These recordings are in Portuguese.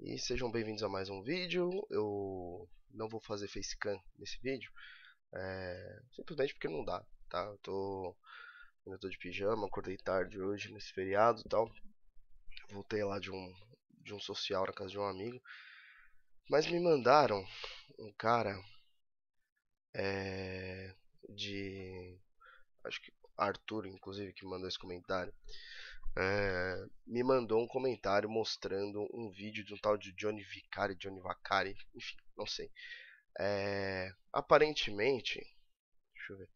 E sejam bem-vindos a mais um vídeo. Eu não vou fazer facecam nesse vídeo, é, simplesmente porque não dá, tá? Eu tô, eu tô de pijama, acordei tarde hoje nesse feriado e tal. Voltei lá de um, de um social na casa de um amigo. Mas me mandaram um cara é, de. Acho que Arthur, inclusive, que mandou esse comentário é, me mandou um comentário mostrando um vídeo de um tal de Johnny Vicari, Johnny Vacari, enfim, não sei. É, aparentemente, deixa eu ver,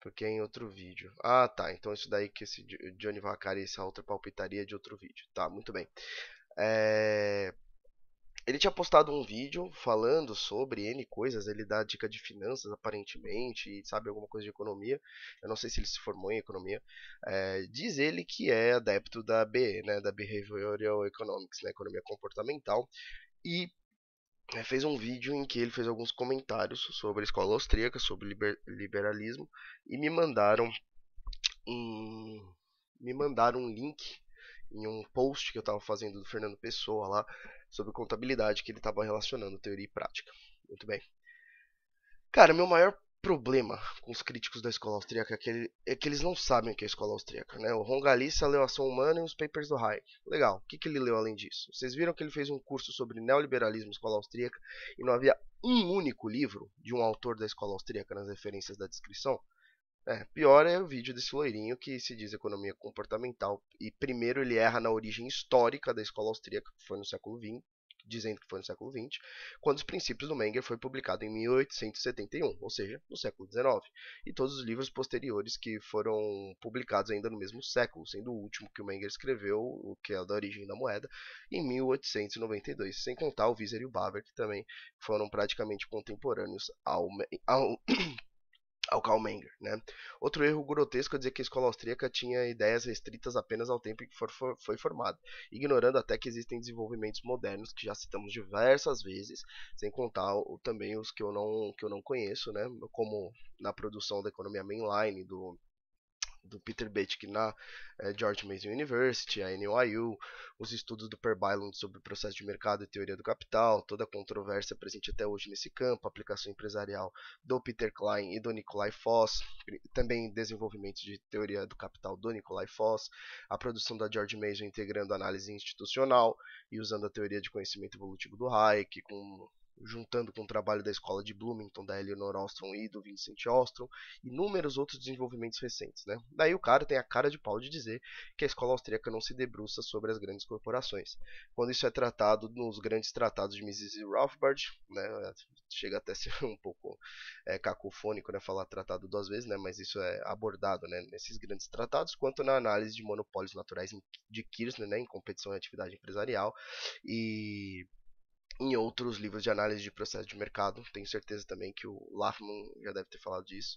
porque é em outro vídeo. Ah, tá, então isso daí que esse Johnny Vacari essa outra palpitaria é de outro vídeo. Tá, muito bem. É, ele tinha postado um vídeo falando sobre N coisas, ele dá dica de finanças, aparentemente, e sabe alguma coisa de economia. Eu não sei se ele se formou em economia. É, diz ele que é adepto da BE, né, da Behavioral Economics, né, economia comportamental, e é, fez um vídeo em que ele fez alguns comentários sobre a escola austríaca, sobre liber, liberalismo, e me mandaram um, me mandaram um link em um post que eu estava fazendo do Fernando Pessoa lá, sobre contabilidade que ele estava relacionando teoria e prática. Muito bem. Cara, meu maior problema com os críticos da escola austríaca é que, ele, é que eles não sabem o que é a escola austríaca. Né? O Ron Galissa leu Ação Humana e os papers do Hayek. Legal. O que, que ele leu além disso? Vocês viram que ele fez um curso sobre neoliberalismo na escola austríaca e não havia um único livro de um autor da escola austríaca nas referências da descrição? É, pior é o vídeo desse loirinho que se diz economia comportamental. E primeiro ele erra na origem histórica da escola austríaca, que foi no século XX, dizendo que foi no século XX, quando os Princípios do Menger foi publicado em 1871, ou seja, no século XIX, e todos os livros posteriores que foram publicados ainda no mesmo século, sendo o último que o Menger escreveu, o que é da origem da moeda, em 1892, sem contar o Wieser e o Baber, que também foram praticamente contemporâneos ao, ao ao Né? Outro erro grotesco é dizer que a escola austríaca tinha ideias restritas apenas ao tempo em que for, for, foi formada, ignorando até que existem desenvolvimentos modernos que já citamos diversas vezes, sem contar o, também os que eu não, que eu não conheço, né? como na produção da economia mainline, do do Peter Baitke na é, George Mason University, a NYU, os estudos do Per Bylund sobre o processo de mercado e teoria do capital, toda a controvérsia presente até hoje nesse campo, aplicação empresarial do Peter Klein e do Nikolai Foss, também desenvolvimento de teoria do capital do Nikolai Foss, a produção da George Mason integrando análise institucional e usando a teoria de conhecimento evolutivo do Hayek, com juntando com o trabalho da escola de Bloomington, da Eleanor Ostrom e do Vincent Ostrom, inúmeros outros desenvolvimentos recentes. Né? Daí o cara tem a cara de pau de dizer que a escola austríaca não se debruça sobre as grandes corporações, quando isso é tratado nos grandes tratados de Mises e Rothbard, né? chega até a ser um pouco é, cacofônico né? falar tratado duas vezes, né? mas isso é abordado né? nesses grandes tratados, quanto na análise de monopólios naturais de Kirchner né? em competição e atividade empresarial, e em outros livros de análise de processo de mercado. Tenho certeza também que o Laffman já deve ter falado disso.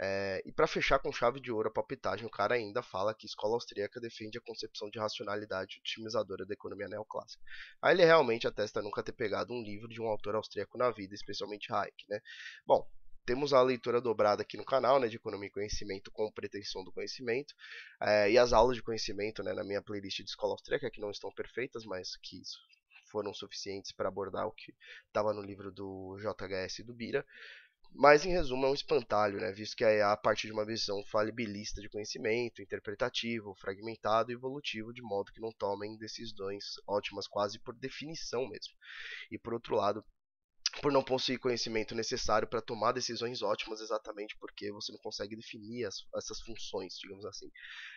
É, e para fechar com chave de ouro a palpitagem, o cara ainda fala que a escola austríaca defende a concepção de racionalidade otimizadora da economia neoclássica. Aí ele realmente atesta nunca ter pegado um livro de um autor austríaco na vida, especialmente Hayek. Né? Bom, temos a leitura dobrada aqui no canal, né, de Economia e Conhecimento com Pretensão do Conhecimento, é, e as aulas de conhecimento, né, na minha playlist de Escola Austríaca, que não estão perfeitas, mas que foram suficientes para abordar o que estava no livro do JHS e do Bira. Mas, em resumo, é um espantalho, né? visto que é a EA parte de uma visão falibilista de conhecimento, interpretativo, fragmentado e evolutivo, de modo que não tomem decisões ótimas quase por definição mesmo. E, por outro lado, por não possuir conhecimento necessário para tomar decisões ótimas, exatamente porque você não consegue definir as, essas funções, digamos assim.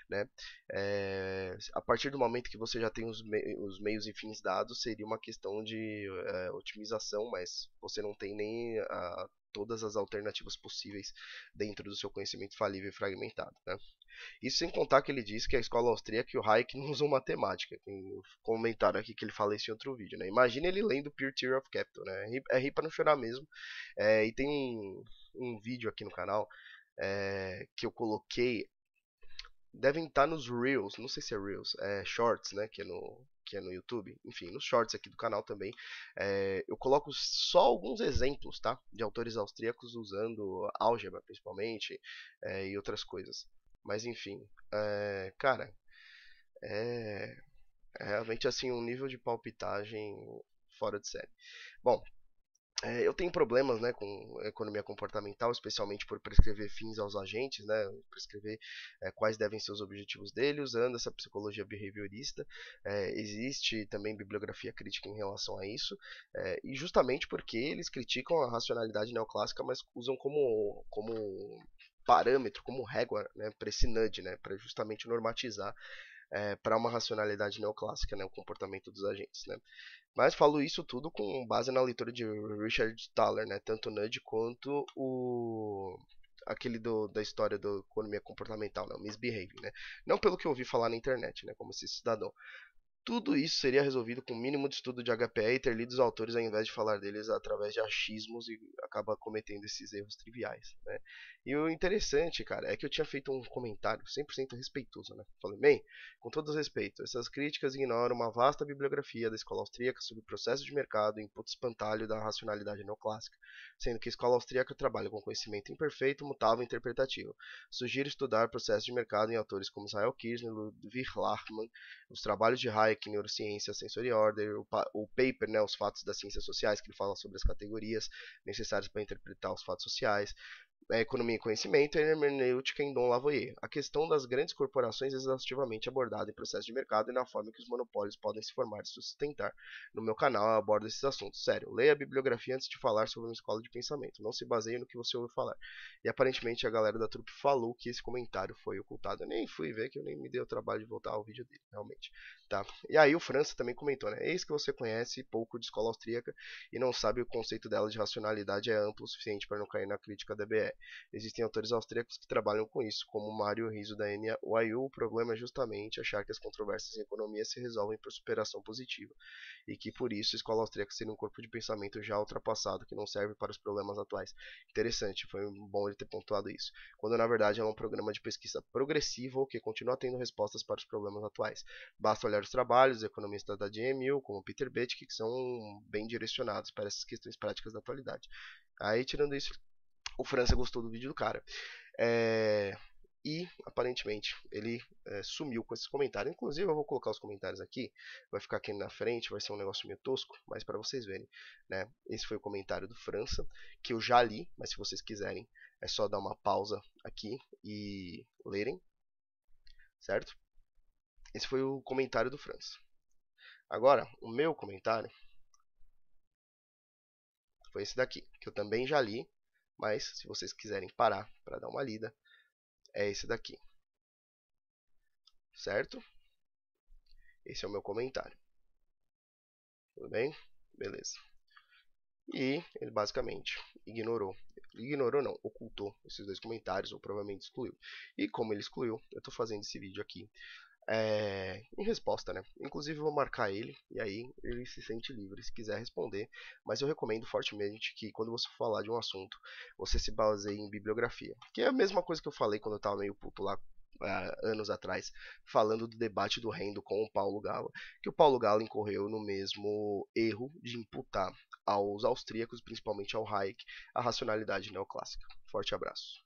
Né? É, a partir do momento que você já tem os, me os meios e fins dados, seria uma questão de é, otimização, mas você não tem nem a todas as alternativas possíveis dentro do seu conhecimento falível e fragmentado. Né? Isso sem contar que ele diz que a escola austríaca e o Hayek não usam matemática. Tem um comentário aqui que ele fala isso em outro vídeo. Né? Imagina ele lendo Pure Theory of Capital. Né? É rir é para não chorar mesmo. É, e tem um, um, vídeo aqui no canal é, que eu coloquei. Devem estar nos Reels, não sei se é Reels, é Shorts, né? Que é no, que é no YouTube, enfim, nos shorts aqui do canal também, é, eu coloco só alguns exemplos, tá? De autores austríacos usando álgebra, principalmente, é, e outras coisas. Mas, enfim, é, cara, é, é realmente, assim, um nível de palpitagem fora de série. Bom, é, eu tenho problemas né, com economia comportamental, especialmente por prescrever fins aos agentes, né, prescrever é, quais devem ser os objetivos dele, usando essa psicologia behaviorista. É, existe também bibliografia crítica em relação a isso, é, e justamente porque eles criticam a racionalidade neoclássica, mas usam como, como parâmetro, como régua né, para esse nudge, né, para justamente normatizar é, para uma racionalidade neoclássica, né, o comportamento dos agentes. Né. Mas falo isso tudo com base na leitura de Richard Thaler, né, tanto o Nudge quanto o aquele do, da história da economia comportamental, né, o misbehaving, né, não pelo que eu ouvi falar na internet, né, como esse cidadão. Tudo isso seria resolvido com o mínimo de estudo de HPE e ter lido os autores ao invés de falar deles através de achismos e acaba cometendo esses erros triviais. Né? E o interessante, cara, é que eu tinha feito um comentário 100% respeitoso, né? Falei, bem, com todo respeito, essas críticas ignoram uma vasta bibliografia da escola austríaca sobre o processo de mercado e input espantalho da racionalidade neoclássica, sendo que a escola austríaca trabalha com conhecimento imperfeito, mutável e interpretativo. Sugiro estudar processo de mercado em autores como Israel Kirchner, Ludwig Lachmann, os trabalhos de Hayek, Neurociência, Sensory Order, o, o paper, né, Os Fatos das Ciências Sociais, que ele fala sobre as categorias necessárias para interpretar os fatos sociais, é, economia e Conhecimento Hermenêutica em Dom Lavoyer. A questão das grandes corporações é exaustivamente abordada em processo de mercado e na forma que os monopólios podem se formar e sustentar. No meu canal eu abordo esses assuntos. Sério, leia a bibliografia antes de falar sobre uma escola de pensamento. Não se baseie no que você ouviu falar. E aparentemente a galera da trupe falou que esse comentário foi ocultado. Eu nem fui ver que eu nem me dei o trabalho de voltar ao vídeo dele, realmente. Tá? E aí o França também comentou, né? Eis que você conhece pouco de escola austríaca e não sabe o conceito dela de racionalidade é amplo o suficiente para não cair na crítica da BR. É, existem autores austríacos que trabalham com isso, como Mário Riso da NYU. O problema é justamente achar que as controvérsias em economia se resolvem por superação positiva, e que por isso a escola austríaca seria um corpo de pensamento já ultrapassado, que não serve para os problemas atuais. Interessante, foi bom ele ter pontuado isso. Quando na verdade ela é um programa de pesquisa progressivo que continua tendo respostas para os problemas atuais. Basta olhar os trabalhos economistas da GMU, como Peter Bettke, que são bem direcionados para essas questões práticas da atualidade. Aí, tirando isso, o França gostou do vídeo do cara. É, e aparentemente ele é, sumiu com esses comentários. Inclusive, eu vou colocar os comentários aqui, vai ficar aqui na frente, vai ser um negócio meio tosco, mas para vocês verem. Né? Esse foi o comentário do França, que eu já li, mas se vocês quiserem, é só dar uma pausa aqui e lerem, certo? Esse foi o comentário do França. Agora, o meu comentário foi esse daqui, que eu também já li, mas se vocês quiserem parar para dar uma lida, é esse daqui. Certo? Esse é o meu comentário. Tudo bem? Beleza. E ele basicamente ignorou. Ignorou não, ocultou esses dois comentários, ou provavelmente excluiu. E como ele excluiu, eu estou fazendo esse vídeo aqui é, em resposta, né? Inclusive eu vou marcar ele e aí ele se sente livre se quiser responder, mas eu recomendo fortemente que quando você falar de um assunto, você se baseie em bibliografia, que é a mesma coisa que eu falei quando eu estava meio puto lá uh, anos atrás, falando do debate do Rendo com o Paulo Galo, que o Paulo Galo incorreu no mesmo erro de imputar aos austríacos, principalmente ao Hayek, a racionalidade neoclássica. Forte abraço.